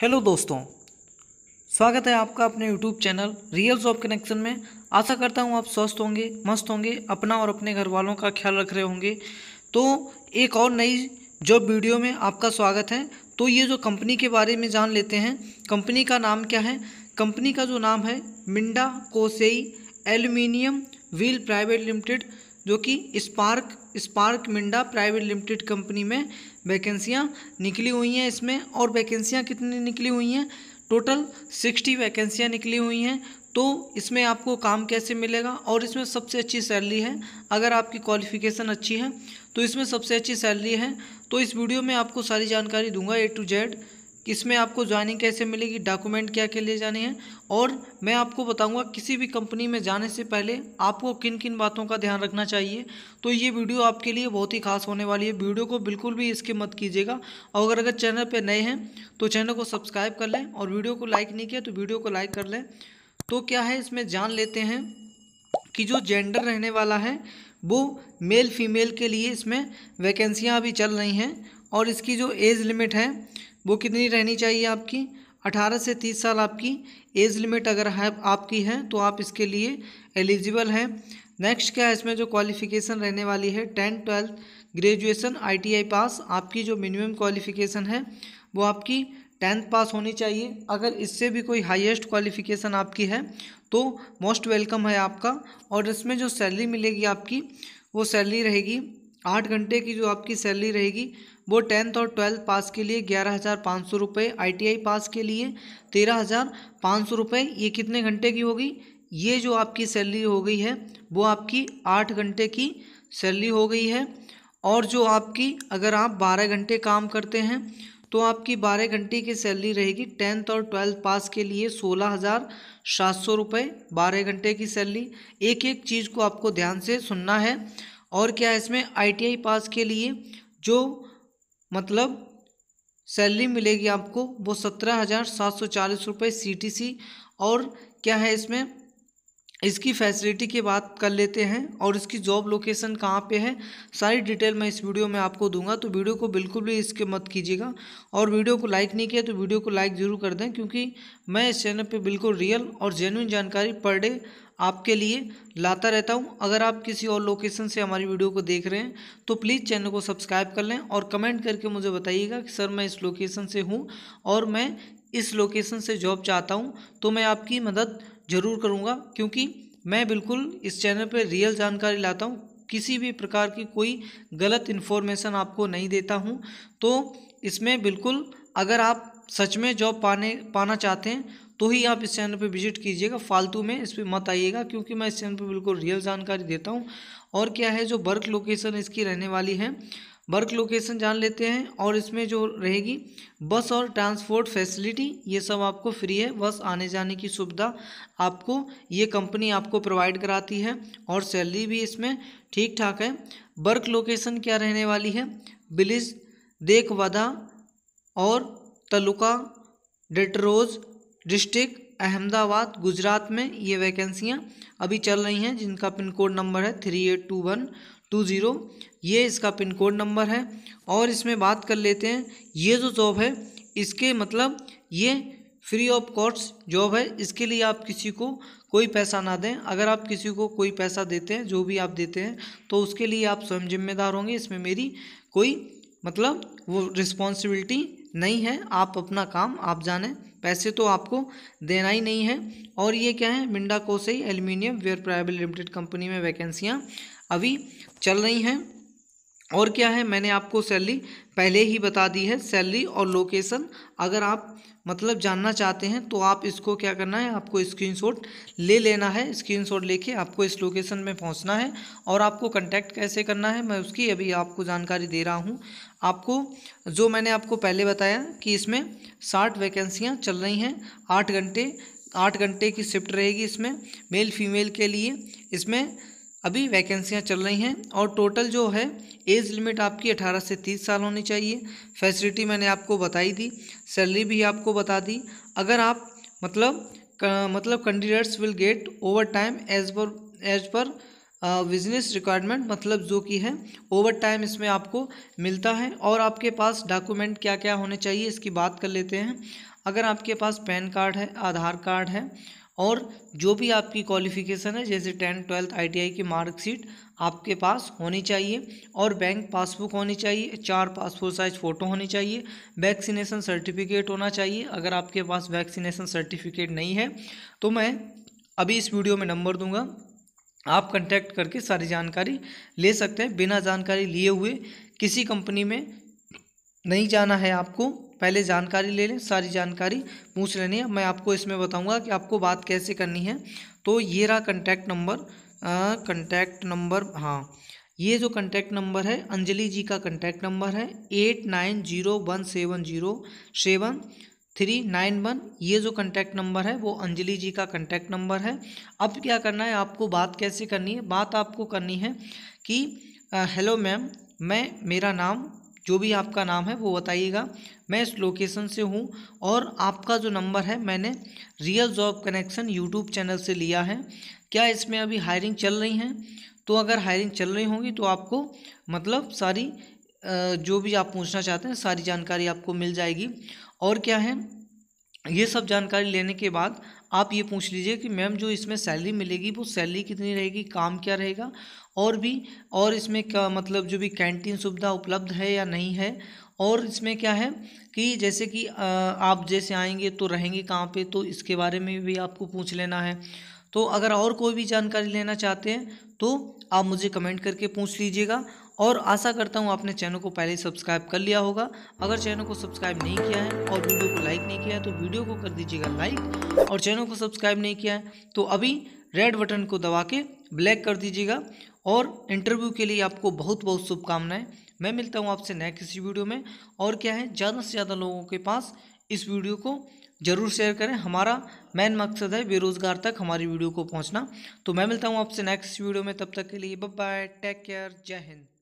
hello दोस्तों स्वागत है आपका अपने YouTube channel real job connection में आशा करता हूँ आप स्वस्थ होंगे मस्त होंगे अपना और अपने घर वालों का ख्याल रख रहे होंगे तो एक और नई जॉब वीडियो में आपका स्वागत है तो ये जो कंपनी के बारे में जान लेते हैं कंपनी का नाम क्या है कंपनी का जो नाम है Minda Kosei aluminium wheel private limited जो कि spark spark Minda private limited company में वैकेंसियाँ निकली हुई हैं इसमें और वैकेंसियाँ कितनी निकली हुई हैं टोटल सिक्सटी वैकेंसियाँ निकली हुई हैं तो इसमें आपको काम कैसे मिलेगा और इसमें सबसे अच्छी सैलरी है अगर आपकी क्वालिफ़िकेशन अच्छी है तो इसमें सबसे अच्छी सैलरी है तो इस वीडियो में आपको सारी जानकारी दूंगा ए टू जेड इसमें आपको ज्वाइनिंग कैसे मिलेगी डॉक्यूमेंट क्या के लिए जाने हैं और मैं आपको बताऊंगा किसी भी कंपनी में जाने से पहले आपको किन किन बातों का ध्यान रखना चाहिए तो ये वीडियो आपके लिए बहुत ही खास होने वाली है वीडियो को बिल्कुल भी इसके मत कीजिएगा और अगर अगर चैनल पर नए हैं तो चैनल को सब्सक्राइब कर लें और वीडियो को लाइक नहीं किया तो वीडियो को लाइक कर लें तो क्या है इसमें जान लेते हैं कि जो जेंडर रहने वाला है वो मेल फीमेल के लिए इसमें वैकेंसियाँ अभी चल रही हैं और इसकी जो एज लिमिट है वो कितनी रहनी चाहिए आपकी 18 से 30 साल आपकी एज लिमिट अगर है आपकी है तो आप इसके लिए एलिजिबल हैं नेक्स्ट क्या है इसमें जो क्वालिफिकेशन रहने वाली है tenth twelfth graduation ITI pass आपकी जो मिनिमम क्वालिफिकेशन है वो आपकी टेंथ पास होनी चाहिए अगर इससे भी कोई हाईएस्ट क्वालिफिकेशन आपकी है तो मोस्ट वेलकम है आपका और इसमें जो सैलरी मिलेगी आपकी वो सैलरी रहेगी आठ घंटे की जो आपकी सैलरी रहेगी वो टेंथ और ट्वेल्थ पास के लिए ग्यारह हज़ार पाँच सौ रुपये आई पास के लिए तेरह हज़ार पाँच सौ रुपये ये कितने घंटे की होगी ये जो आपकी सैलरी हो गई है वो आपकी आठ घंटे की सैलरी हो गई है और जो आपकी अगर आप बारह घंटे काम करते हैं तो आपकी बारह घंटे की सैलरी रहेगी टेंथ और ट्वेल्थ पास के लिए सोलह हज़ार सात सौ रुपये बारह घंटे की सैलरी एक एक चीज़ को आपको ध्यान से सुनना है और क्या है इसमें आईटीआई पास के लिए जो मतलब सैलरी मिलेगी आपको वो सत्रह हज़ार सात सौ चालीस रुपये सी और क्या है इसमें इसकी फैसिलिटी की बात कर लेते हैं और इसकी जॉब लोकेशन कहाँ पे है सारी डिटेल मैं इस वीडियो में आपको दूंगा तो वीडियो को बिल्कुल भी इसके मत कीजिएगा और वीडियो को लाइक नहीं किया तो वीडियो को लाइक ज़रूर कर दें क्योंकि मैं इस चैनल पे बिल्कुल रियल और जेन्यून जानकारी पर डे आपके लिए लाता रहता हूँ अगर आप किसी और लोकेशन से हमारी वीडियो को देख रहे हैं तो प्लीज़ चैनल को सब्सक्राइब कर लें और कमेंट करके मुझे बताइएगा कि सर मैं इस लोकेशन से हूँ और मैं इस लोकेशन से जॉब चाहता हूँ तो मैं आपकी मदद ज़रूर करूँगा क्योंकि मैं बिल्कुल इस चैनल पर रियल जानकारी लाता हूँ किसी भी प्रकार की कोई गलत इन्फॉर्मेशन आपको नहीं देता हूँ तो इसमें बिल्कुल अगर आप सच में जॉब पाने पाना चाहते हैं तो ही आप इस चैनल पर विजिट कीजिएगा फालतू में इस पर मत आइएगा क्योंकि मैं इस चैनल पर बिल्कुल रियल जानकारी देता हूँ और क्या है जो वर्क लोकेशन इसकी रहने वाली है वर्क लोकेशन जान लेते हैं और इसमें जो रहेगी बस और ट्रांसपोर्ट फैसिलिटी ये सब आपको फ्री है बस आने जाने की सुविधा आपको ये कंपनी आपको प्रोवाइड कराती है और सैलरी भी इसमें ठीक ठाक है वर्क लोकेशन क्या रहने वाली है बिलिज देखवादा और तलुका डटरोज डिस्ट्रिक्ट अहमदाबाद गुजरात में ये वैकेंसियाँ अभी चल रही हैं जिनका पिन कोड नंबर है three eight two one two zero ये इसका पिन कोड नंबर है और इसमें बात कर लेते हैं ये जो जॉब है इसके मतलब ये फ्री ऑफ कॉस्ट जॉब है इसके लिए आप किसी को कोई पैसा ना दें अगर आप किसी को कोई पैसा देते हैं जो भी आप देते हैं तो उसके लिए आप स्वयं जिम्मेदार होंगे इसमें मेरी कोई मतलब वो रिस्पॉन्सिबिलिटी नहीं है आप अपना काम आप जाने पैसे तो आपको देना ही नहीं है और ये क्या है मिंडा कोसई एल्यूमिनियम वेयर प्राइवेट लिमिटेड कंपनी में वैकेंसियाँ अभी चल रही हैं और क्या है मैंने आपको सैलरी पहले ही बता दी है सैलरी और लोकेशन अगर आप मतलब जानना चाहते हैं तो आप इसको क्या करना है आपको स्क्रीनशॉट ले लेना है स्क्रीनशॉट लेके आपको इस लोकेशन में पहुंचना है और आपको कांटेक्ट कैसे करना है मैं उसकी अभी आपको जानकारी दे रहा हूं आपको जो मैंने आपको पहले बताया कि इसमें साठ वैकेंसियाँ चल रही हैं आठ घंटे आठ घंटे की शिफ्ट रहेगी इसमें मेल फीमेल के लिए इसमें अभी वैकेंसियां चल रही हैं और टोटल जो है एज लिमिट आपकी 18 से 30 साल होनी चाहिए फैसिलिटी मैंने आपको बताई दी सैलरी भी आपको बता दी अगर आप मतलब क, मतलब candidates will get over time as per as per business requirement मतलब जो कि है ओवर टाइम इसमें आपको मिलता है और आपके पास डॉक्यूमेंट क्या क्या होने चाहिए इसकी बात कर लेते हैं अगर आपके पास पैन कार्ड है आधार कार्ड है और जो भी आपकी क्वालिफिकेशन है जैसे टेंथ ट्वेल्थ आईटीआई की मार्कशीट आपके पास होनी चाहिए और बैंक पासबुक होनी चाहिए चार पासपोर्ट साइज फ़ोटो होनी चाहिए वैक्सीनेशन सर्टिफिकेट होना चाहिए अगर आपके पास वैक्सीनेशन सर्टिफिकेट नहीं है तो मैं अभी इस वीडियो में नंबर दूंगा आप कंटेक्ट करके सारी जानकारी ले सकते हैं बिना जानकारी लिए हुए किसी कंपनी में नहीं जाना है आपको पहले जानकारी ले लें सारी जानकारी पूछ लेनी है मैं आपको इसमें बताऊंगा कि आपको बात कैसे करनी है तो ये रहा कंटैक्ट नंबर कंटैक्ट नंबर हाँ ये जो कंटैक्ट नंबर है अंजलि जी का कंटैक्ट नंबर है eight nine zero one seven zero seven three nine one ये जो कंटैक्ट नंबर है वो अंजलि जी का कंटैक्ट नंबर है अब क्या करना है आपको बात कैसे करनी है बात आपको करनी है कि हेलो मैम मैं मेरा नाम जो भी आपका नाम है वो बताइएगा मैं इस लोकेशन से हूँ और आपका जो नंबर है मैंने real job connection YouTube channel से लिया है क्या इसमें अभी हायरिंग चल रही हैं तो अगर हायरिंग चल रही होंगी तो आपको मतलब सारी जो भी आप पूछना चाहते हैं सारी जानकारी आपको मिल जाएगी और क्या है ये सब जानकारी लेने के बाद आप ये पूछ लीजिए कि मैम जो इसमें सैलरी मिलेगी वो सैलरी कितनी रहेगी काम क्या रहेगा और भी और इसमें क्या मतलब जो भी कैंटीन सुविधा उपलब्ध है या नहीं है और इसमें क्या है कि जैसे कि आप जैसे आएंगे तो रहेंगे कहाँ पे तो इसके बारे में भी आपको पूछ लेना है तो अगर और कोई भी जानकारी लेना चाहते हैं तो आप मुझे कमेंट करके पूछ लीजिएगा और आशा करता हूँ आपने चैनल को पहले ही सब्सक्राइब कर लिया होगा अगर चैनल को सब्सक्राइब नहीं किया है और वीडियो को लाइक नहीं किया है तो वीडियो को कर दीजिएगा लाइक और चैनल को सब्सक्राइब नहीं किया है तो अभी रेड बटन को दबा के ब्लैक कर दीजिएगा और इंटरव्यू के लिए आपको बहुत बहुत शुभकामनाएं मैं मिलता हूँ आपसे नए किसी वीडियो में और क्या है ज़्यादा से ज़्यादा लोगों के पास इस वीडियो को ज़रूर शेयर करें हमारा मेन मकसद है बेरोज़गार तक हमारी वीडियो को पहुंचना तो मैं मिलता हूँ आपसे नेक्स्ट वीडियो में तब तक के लिए बाय बाय टेक केयर जय हिंद